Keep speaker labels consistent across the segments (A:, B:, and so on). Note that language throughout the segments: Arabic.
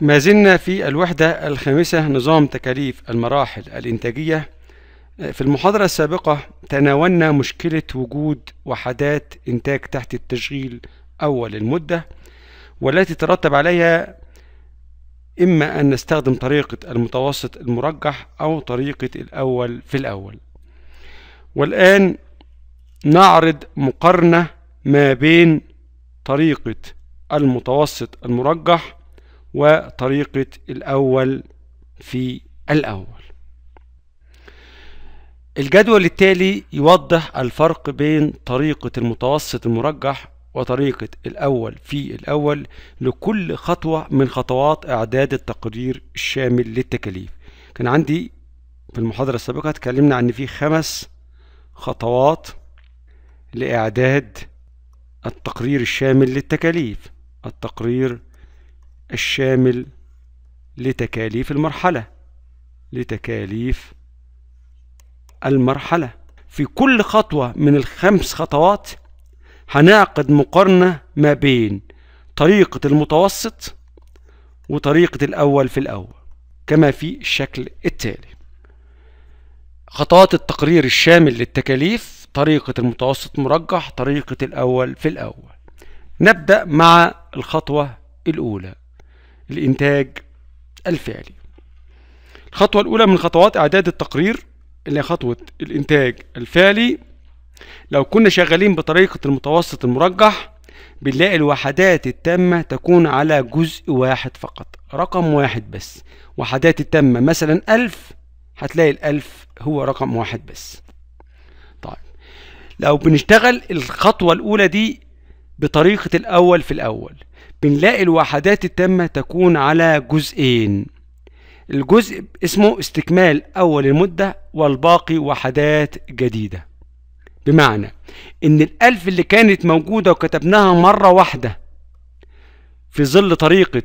A: ما زلنا في الوحدة الخامسة نظام تكاليف المراحل الإنتاجية في المحاضرة السابقة تناولنا مشكلة وجود وحدات إنتاج تحت التشغيل أول المدة والتي ترتب عليها إما أن نستخدم طريقة المتوسط المرجح أو طريقة الأول في الأول والآن نعرض مقارنة ما بين طريقة المتوسط المرجح وطريقة الأول في الأول الجدول التالي يوضح الفرق بين طريقة المتوسط المرجح وطريقة الأول في الأول لكل خطوة من خطوات إعداد التقرير الشامل للتكاليف كان عندي في المحاضرة السابقة اتكلمنا عن في خمس خطوات لإعداد التقرير الشامل للتكاليف التقرير الشامل لتكاليف المرحلة لتكاليف المرحلة في كل خطوة من الخمس خطوات هنعقد مقارنة ما بين طريقة المتوسط وطريقة الأول في الأول كما في الشكل التالي خطوات التقرير الشامل للتكاليف طريقة المتوسط مرجح طريقة الأول في الأول نبدأ مع الخطوة الأولى الإنتاج الفعلي الخطوة الأولى من خطوات إعداد التقرير اللي هي خطوة الإنتاج الفعلي لو كنا شغالين بطريقة المتوسط المرجح بنلاقي الوحدات التامة تكون على جزء واحد فقط رقم واحد بس وحدات التامة مثلا ألف هتلاقي الألف هو رقم واحد بس طيب لو بنشتغل الخطوة الأولى دي بطريقة الأول في الأول بنلاقي الوحدات التامة تكون على جزئين الجزء اسمه استكمال أول المدة والباقي وحدات جديدة بمعنى إن الألف اللي كانت موجودة وكتبناها مرة واحدة في ظل طريقة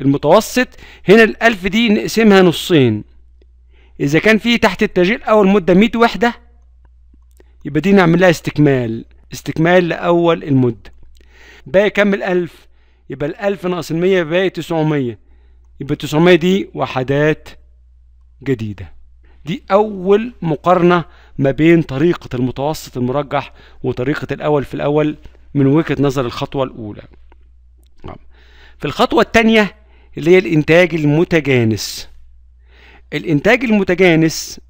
A: المتوسط هنا الألف دي نقسمها نصين إذا كان في تحت التشغيل أول مدة 100 وحدة يبقى دي نعمل لها استكمال استكمال لأول المدة باقي كام الألف يبقى الألف ناقص المية باقي تسعمية يبقى التسعمية دي وحدات جديدة دي أول مقارنة ما بين طريقة المتوسط المرجح وطريقة الأول في الأول من وجهة نظر الخطوة الأولى في الخطوة الثانية اللي هي الإنتاج المتجانس الإنتاج المتجانس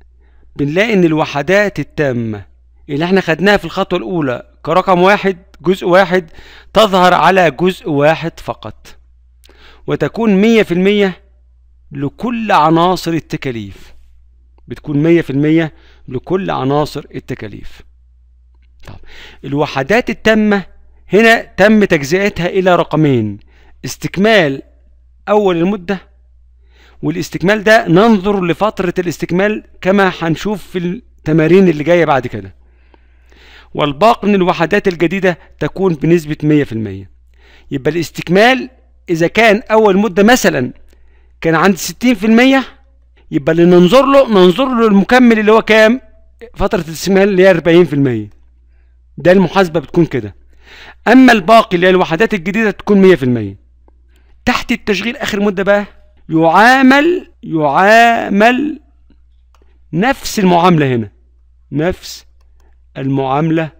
A: بنلاقي إن الوحدات التامة اللي احنا خدناها في الخطوة الأولى كرقم واحد جزء واحد تظهر على جزء واحد فقط وتكون مية في المية لكل عناصر التكاليف بتكون مية في المية لكل عناصر التكاليف طب الوحدات التامة هنا تم تجزئتها إلى رقمين استكمال أول المدة والاستكمال ده ننظر لفترة الاستكمال كما هنشوف في التمارين اللي جاية بعد كده والباقي من الوحدات الجديدة تكون بنسبة 100% يبقى الاستكمال إذا كان أول مدة مثلا كان عند 60% يبقى اللي ننظر له ننظر له المكمل اللي هو كام فترة الاستكمال اللي هي 40% ده المحاسبة بتكون كده أما الباقي اللي هي الوحدات الجديدة تكون 100% تحت التشغيل آخر مدة بقى يعامل يعامل نفس المعاملة هنا نفس المعاملة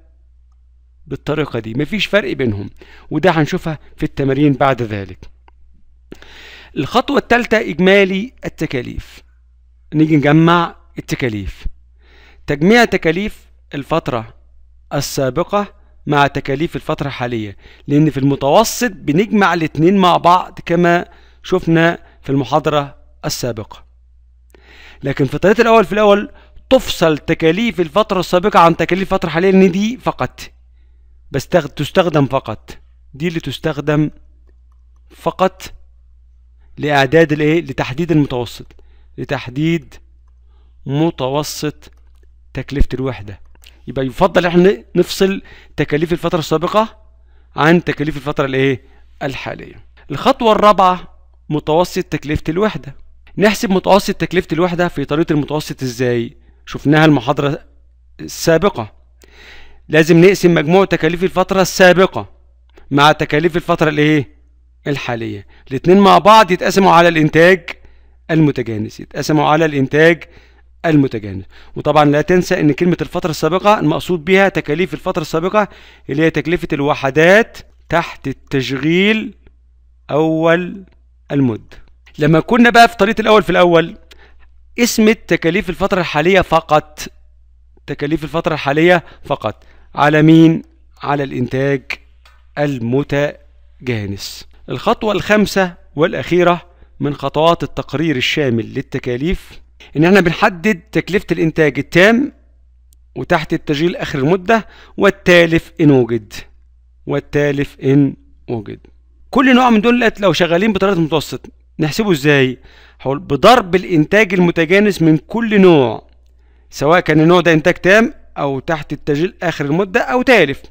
A: بالطريقة دي مفيش فرق بينهم وده هنشوفها في التمارين بعد ذلك الخطوة الثالثة إجمالي التكاليف نيجي نجمع التكاليف تجميع تكاليف الفترة السابقة مع تكاليف الفترة الحالية لأن في المتوسط بنجمع الاتنين مع بعض كما شفنا في المحاضرة السابقة لكن في الطريقة الأول في الأول تفصل تكاليف الفترة السابقة عن تكاليف الفترة الحالية لأن دي فقط بس تستخدم فقط دي اللي تستخدم فقط لإعداد الإيه؟ لتحديد المتوسط لتحديد متوسط تكلفة الوحدة يبقى يفضل احنا نفصل تكاليف الفترة السابقة عن تكاليف الفترة الايه؟ الحالية. الخطوة الرابعة متوسط تكلفة الوحدة. نحسب متوسط تكلفة الوحدة في طريقة المتوسط ازاي؟ شفناها المحاضرة السابقة لازم نقسم مجموع تكاليف الفترة السابقة مع تكاليف الفترة الايه الحالية الاتنين مع بعض يتقسموا على الانتاج المتجانس يتقسموا على الانتاج المتجانس وطبعا لا تنسى ان كلمة الفترة السابقة المقصود بها تكاليف الفترة السابقة اللي هي تكلفة الوحدات تحت التشغيل اول المدة لما كنا بقى في طريقة الاول في الاول اسم التكاليف الفترة الحالية فقط تكاليف الفترة الحالية فقط على مين؟ على الإنتاج المتجانس الخطوة الخامسة والأخيرة من خطوات التقرير الشامل للتكاليف إن احنا بنحدد تكلفة الإنتاج التام وتحت التشغيل آخر المدة والتالف إن وجد والتالف إن وجد كل نوع من دول لو شغالين بطريقة متوسط نحسبه ازاي هقول بضرب الانتاج المتجانس من كل نوع سواء كان النوع ده انتاج تام او تحت التسجيل اخر المده او تالف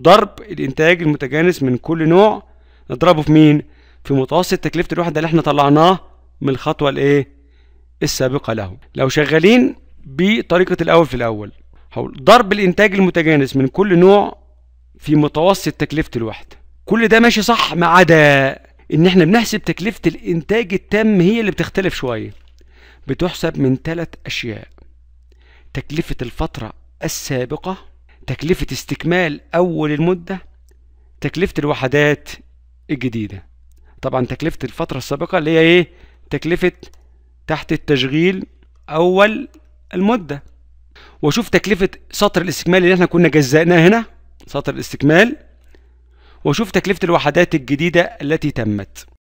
A: ضرب الانتاج المتجانس من كل نوع نضربه في مين في متوسط تكلفه الوحده اللي احنا طلعناه من الخطوه الايه السابقه له لو شغالين بطريقه الاول في الاول هقول ضرب الانتاج المتجانس من كل نوع في متوسط تكلفه الوحده كل ده ماشي صح ما عدا ان احنا بنحسب تكلفة الانتاج التام هي اللي بتختلف شوية بتحسب من ثلاث اشياء تكلفة الفترة السابقة تكلفة استكمال اول المدة تكلفة الوحدات الجديدة طبعا تكلفة الفترة السابقة اللي هي ايه تكلفة تحت التشغيل اول المدة واشوف تكلفة سطر الاستكمال اللي احنا كنا جزأناه هنا سطر الاستكمال وشوف تكلفة الوحدات الجديدة التي تمت